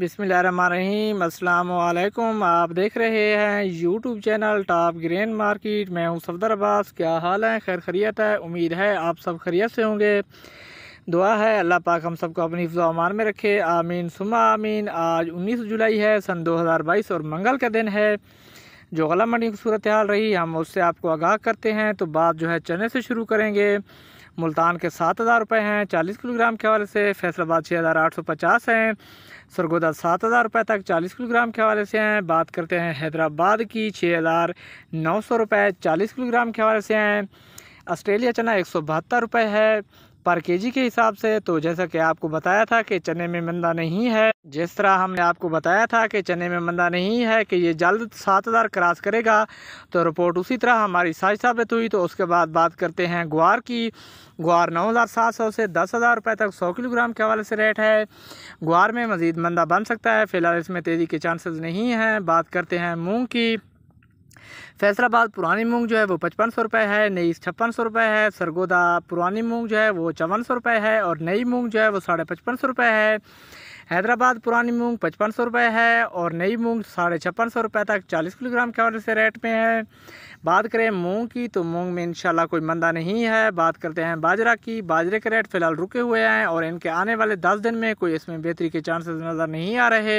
बिसमीम अल्लाम आप देख रहे हैं YouTube channel top grain market मैं हूँ सफदर अब्बास क्या हाल है खैर खरीत है उम्मीद है आप सब खरीत से होंगे दुआ है अल्लाह पाक हम सबको अपनी अमान में रखे आमीन सुमा आमीन आज 19 जुलाई है सन 2022 और मंगल का दिन है जो गला मंडी की सूरत हाल रही हम उससे आपको आगाह करते हैं तो बात जो है चने से शुरू करेंगे मुल्तान के सात हज़ार रुपये हैं चालीस किलोग्राम के हवाले से फैसलाबाद छः हज़ार आठ सौ पचास हैं सरगोदा सात हज़ार रुपये तक चालीस किलोग्राम के हवाले से हैं बात करते हैं हैदराबाद की छः हज़ार नौ सौ रुपये चालीस किलोग्राम के हवाले से हैं ऑस्ट्रेलिया चना एक सौ बहत्तर रुपये है पर केजी के हिसाब से तो जैसा कि आपको बताया था कि चने में मंदा नहीं है जिस तरह हमने आपको बताया था कि चने में मंदा नहीं है कि ये जल्द सात हज़ार क्रॉस करेगा तो रिपोर्ट उसी तरह हमारी साइज साबित हुई तो उसके बाद बात करते हैं ग्वार की ग्वार नौ हज़ार सात सौ से दस हज़ार रुपये तक सौ किलोग्राम के हवाले से रेट है ग्वार में मज़ीद मंदा बन सकता है फ़िलहाल इसमें तेज़ी के चांसेज नहीं हैं बात करते हैं मूँग की फैसलाबाद पुरानी मूंग जो है वो पचपन सौ रुपये है नई छप्पन सौ रुपये है सरगोदा पुरानी मूंग जो है वो चौवन सौ रुपये है और नई मूंग जो है वो साढ़े पचपन सौ रुपये है हैदराबाद पुरानी मूंग पचपन सौ रुपये है और नई मूंग साढ़े छप्पन सौ रुपये तक चालीस किलोग्राम के हवाले से रेट में है बात करें मूंग की तो मूंग में इंशाल्लाह कोई मंदा नहीं है बात करते हैं बाजरा की बाजरे के रेट फ़िलहाल रुके हुए हैं और इनके आने वाले दस दिन में कोई इसमें बेहतरी के चांसेस नज़र नहीं आ रहे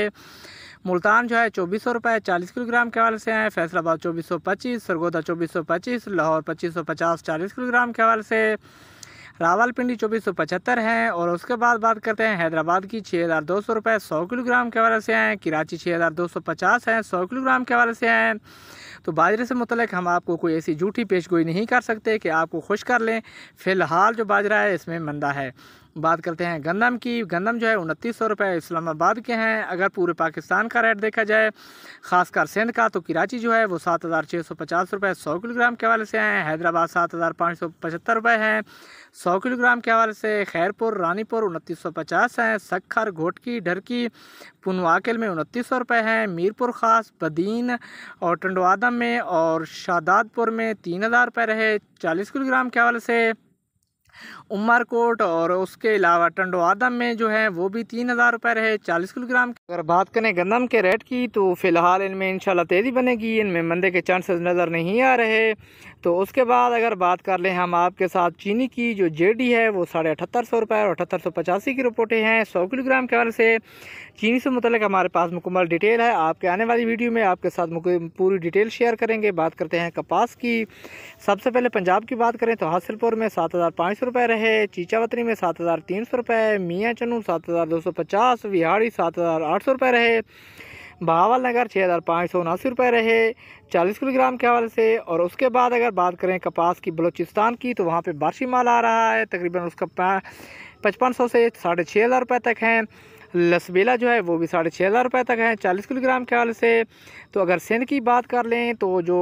मुल्तान जो है चौबीस सौ रुपये चालीस किलोग्राम के हवाले से हैं फैसलाबाद चौबीस सौ पच्चीस सरगोदा चौबीस सौ पच्चीस लाहौर पच्चीस सौ पचास चालीस किलोग्राम के हवाले से रावलपिंडी चौबीस सौ पचहत्तर हैं और उसके बाद बात करते हैं हैदराबाद की छः हज़ार दो सौ रुपये सौ किलोग्राम के हवाले से हैं कराची छः हज़ार दो सौ पचास हैं सौ किलोग्राम के हवाले से हैं तो बाजरे से मतलब हम आपको कोई ऐसी झूठी पेशगोई नहीं कर सकते कि आपको खुश कर लें फ़िलहाल जो बाजरा है इसमें मंदा है बात करते हैं गंदम की गंदम जो है उनतीस सौ रुपये इस्लामाबाद के हैं अगर पूरे पाकिस्तान का रेट देखा जाए खासकर सिंध का तो कराची जो है वो सात हज़ार छः सौ पचास रुपये सौ किलोग्राम के हवाले से हैं हैदराबाद सात हज़ार पाँच सौ पचहत्तर रुपये हैं सौ किलोग्राम के हवाले से खैरपुर रानीपुर उनतीस सौ पचास हैं सखर घोटकी ढरकी पुनवाकिल में उनतीस सौ रुपये हैं मीरपुर ख़ास बदीन और टंडवादम में और शादादपुर में तीन हज़ार रुपये रहे चालीस किलोग्राम के हवाले से उमरकोट और उसके अलावा टंडो आदम में जो है वो भी तीन हज़ार रुपये रहे चालीस किलोग्राम अगर बात करें गंदम के रेट की तो फ़िलहाल इनमें इन तेज़ी बनेगी इनमें मंदे के चांसेस नज़र नहीं आ रहे तो उसके बाद अगर बात कर लें हम आपके साथ चीनी की जो जेडी है वो साढ़े अठहत्तर सौ रुपये और अठहत्तर सौ पचासी की रिपोर्टें हैं सौ किलोग्राम के हवाले से चीनी से मुतल हमारे पास मुकम्मल डिटेल है आपके आने वाली वीडियो में आपके साथ पूरी डिटेल शेयर करेंगे बात करते हैं कपास की सबसे पहले पंजाब की बात करें तो हासिलपुर में सात हज़ार पाँच सौ सौ रुपये रहे चीचा में सात हज़ार तीन सौ रुपये मियाँ चनू सात हज़ार दो सौ पचास विहाड़ी सात हज़ार आठ सौ रुपये रहे बावल नगर छः हज़ार पाँच सौ उनासी रुपये रहे चालीस किलोग्राम के हवाले से और उसके बाद अगर बात करें कपास की बलूचिस्तान की तो वहाँ पे बारशी माल आ रहा है तकरीबन उसका पचपन सौ से साढ़े छः हज़ार रुपये तक हैं लसबेला जो है वो भी साढ़े छः हज़ार रुपये तक है चालीस किलोग्राम के हाल से तो अगर सिंध की बात कर लें तो जो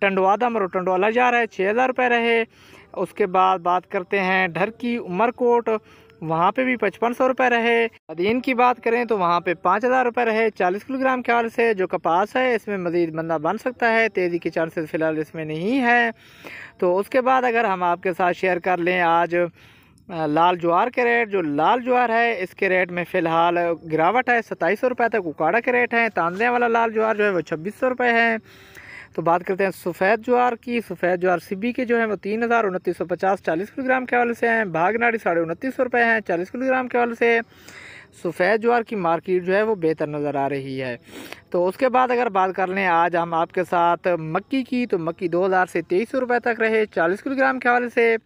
टंडवादम और टंडवाला जा रहा है छः हज़ार रुपये रहे उसके बाद बात करते हैं ढर की उमरकोट वहाँ पे भी पचपन सौ रुपये रहे अधीन की बात करें तो वहाँ पे पाँच हज़ार रुपये रहे चालीस किलोग्राम के हाल से जो कपास है इसमें मज़ीद बंदा बन सकता है तेज़ी के चांसेस फ़िलहाल इसमें नहीं है तो उसके बाद अगर हम आपके साथ शेयर कर लें आज लाल ज्वार के रेट जो लाल ज्वार है इसके रेट में फ़िलहाल गिरावट है सत्ताईस सौ रुपये तक उकाड़ा के रेट हैं तांदे वाला लाल ज्वार जो है वो छब्बीस सौ रुपये है तो बात करते हैं सफ़ेद ज्वार की सफ़ेद ज्वार सिबी के जो हैं वो तीन हज़ार उनतीस सौ पचास चालीस किलोग्राम के हवाले से हैं भागनाड़ी साढ़े उनतीस सौ रुपये हैं चालीस किलोग्राम के हवाले से सफ़ेद ज्वार की मार्केट जो है वो बेहतर नज़र आ रही है तो उसके बाद अगर बात कर लें आज हम आपके साथ मक्की की तो मक्की दो हज़ार से तेईस सौ रुपये तक रहे चालीस किलोग्राम के हवाले से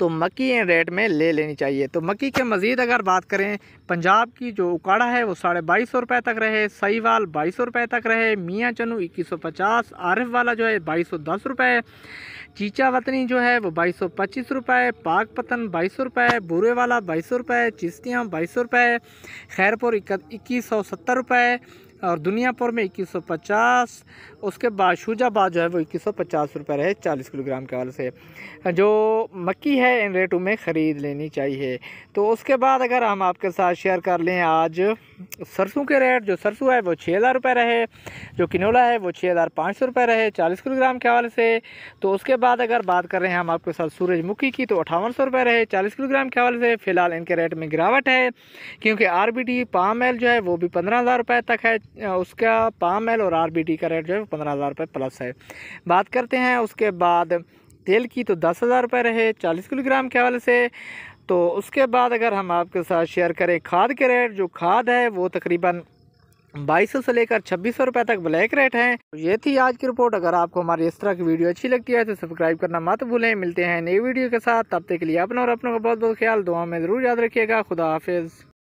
तो मक्की इन रेट में ले लेनी चाहिए तो मक्की के मज़ीद अगर बात करें पंजाब की जो उकाड़ा है वो साढ़े बाईस सौ रुपये तक रहे सईवाल बाईस सौ रुपये तक रहे मियाँ चनू इक्कीस सौ पचास आरिफ वाला जो है बाईस सौ दस रुपये चीचा वतनी जो है वो बाईस सौ पच्चीस रुपये पाक पतन बाईस सौ रुपये बुरे वाला बाईस सौ रुपये चिश्तियाँ बाईस सौ रुपये खैरपुर इक्कीस सौ सत्तर रुपये और दुनियापुर में 2150 उसके बाद शुजाबाद जो है वो 2150 रुपए रहे 40 किलोग्राम के हवाले से जो मक्की है इन रेटों में ख़रीद लेनी चाहिए तो उसके बाद अगर हम आपके साथ शेयर कर लें आज सरसों के रेट जो सरसों है वो छः हज़ार रुपये रहे जो किनोला है वो छः हज़ार पाँच सौ रुपये रहे चालीस किलोग्राम के हवाले से तो उसके बाद अगर बात कर रहे हैं हम आपके साथ सूरजमुखी की तो अठावन सौ रुपये रहे चालीस किलोग्राम के हवाले से फ़िलहाल इनके रेट में गिरावट है क्योंकि R B T palm oil जो है वो भी पंद्रह हज़ार रुपये तक है उसका पाम एल और आर बी टी का रेट जो है वो पंद्रह हज़ार रुपये प्लस है बात करते हैं उसके बाद तेल की तो दस हज़ार रुपये रहे चालीस किलोग्राम के हवाले से तो उसके बाद अगर हम आपके साथ शेयर करें खाद के रेट जो खाद है वो तकरीबन बाईस सौ से लेकर छब्बीस सौ रुपये तक ब्लैक रेट हैं तो ये थी आज की रिपोर्ट अगर आपको हमारी इस तरह की वीडियो अच्छी लगती है तो सब्सक्राइब करना मत भूलें मिलते हैं नई वीडियो के साथ तब तक के लिए अपना और अपनों का बहुत बहुत ख्याल दुआ में ज़रूर याद रखिएगा खुदा हाफिज़